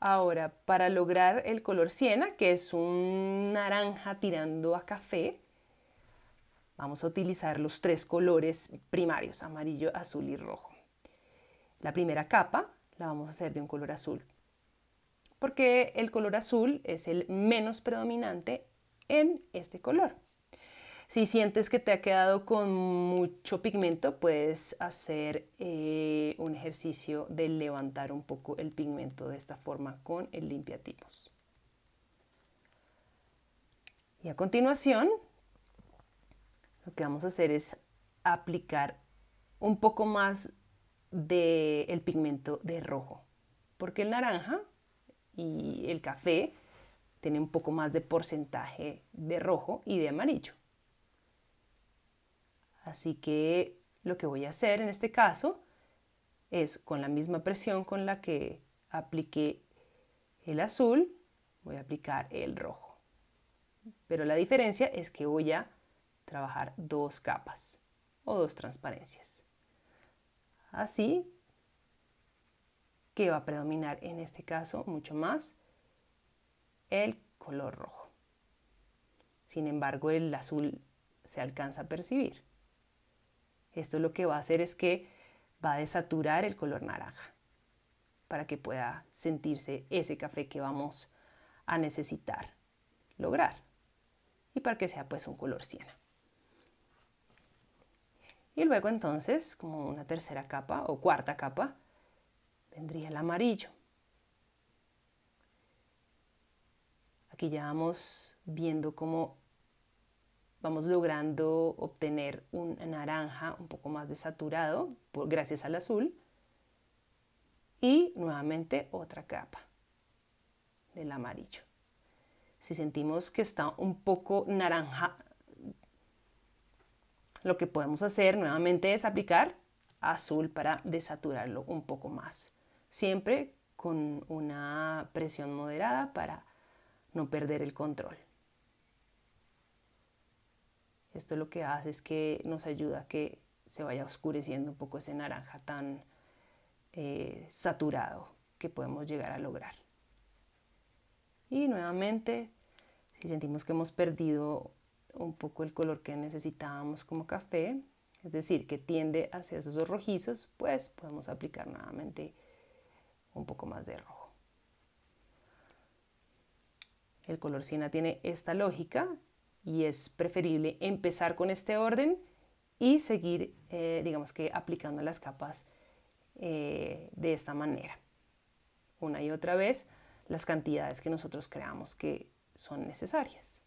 Ahora, para lograr el color siena, que es un naranja tirando a café, vamos a utilizar los tres colores primarios, amarillo, azul y rojo. La primera capa la vamos a hacer de un color azul, porque el color azul es el menos predominante en este color. Si sientes que te ha quedado con mucho pigmento, puedes hacer eh, un ejercicio de levantar un poco el pigmento de esta forma con el limpiatipos. Y a continuación, lo que vamos a hacer es aplicar un poco más del el pigmento de rojo, porque el naranja y el café tienen un poco más de porcentaje de rojo y de amarillo. Así que lo que voy a hacer en este caso es con la misma presión con la que apliqué el azul, voy a aplicar el rojo. Pero la diferencia es que voy a trabajar dos capas o dos transparencias. Así que va a predominar en este caso mucho más el color rojo. Sin embargo, el azul se alcanza a percibir. Esto lo que va a hacer es que va a desaturar el color naranja para que pueda sentirse ese café que vamos a necesitar lograr y para que sea pues un color siena. Y luego entonces, como una tercera capa o cuarta capa, vendría el amarillo. Aquí ya vamos viendo cómo vamos logrando obtener un naranja un poco más desaturado gracias al azul. Y nuevamente otra capa del amarillo. Si sentimos que está un poco naranja, lo que podemos hacer nuevamente es aplicar azul para desaturarlo un poco más. Siempre con una presión moderada para no perder el control. Esto lo que hace es que nos ayuda a que se vaya oscureciendo un poco ese naranja tan eh, saturado que podemos llegar a lograr. Y nuevamente, si sentimos que hemos perdido un poco el color que necesitábamos como café, es decir, que tiende hacia esos rojizos, pues podemos aplicar nuevamente un poco más de rojo. El color siena tiene esta lógica y es preferible empezar con este orden y seguir, eh, digamos que, aplicando las capas eh, de esta manera. Una y otra vez las cantidades que nosotros creamos que son necesarias.